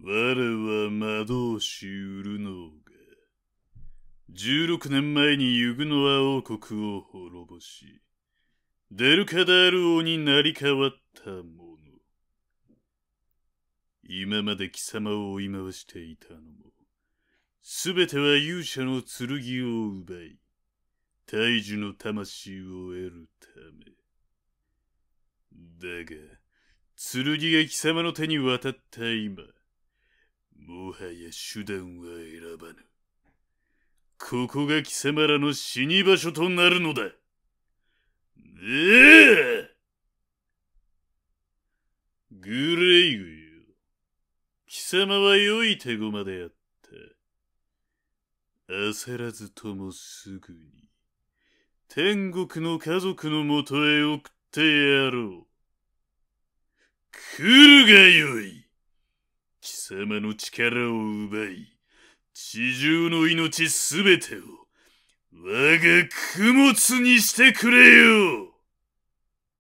我は魔導士ウルノーガ。16年前にユグノア王国を滅ぼし、デルカダール王になり変わった者。今まで貴様を追い回していたのも、すべては勇者の剣を奪い、大樹の魂を得るため。だが、剣が貴様の手に渡った今、もはや手段は選ばぬ。ここが貴様らの死に場所となるのだ。ねえグレイグよ。貴様は良い手駒であった。焦らずともすぐに、天国の家族のもとへ送ってやろう。来るがよい貴様の力を奪い、地上の命すべてを我が供物にしてくれよ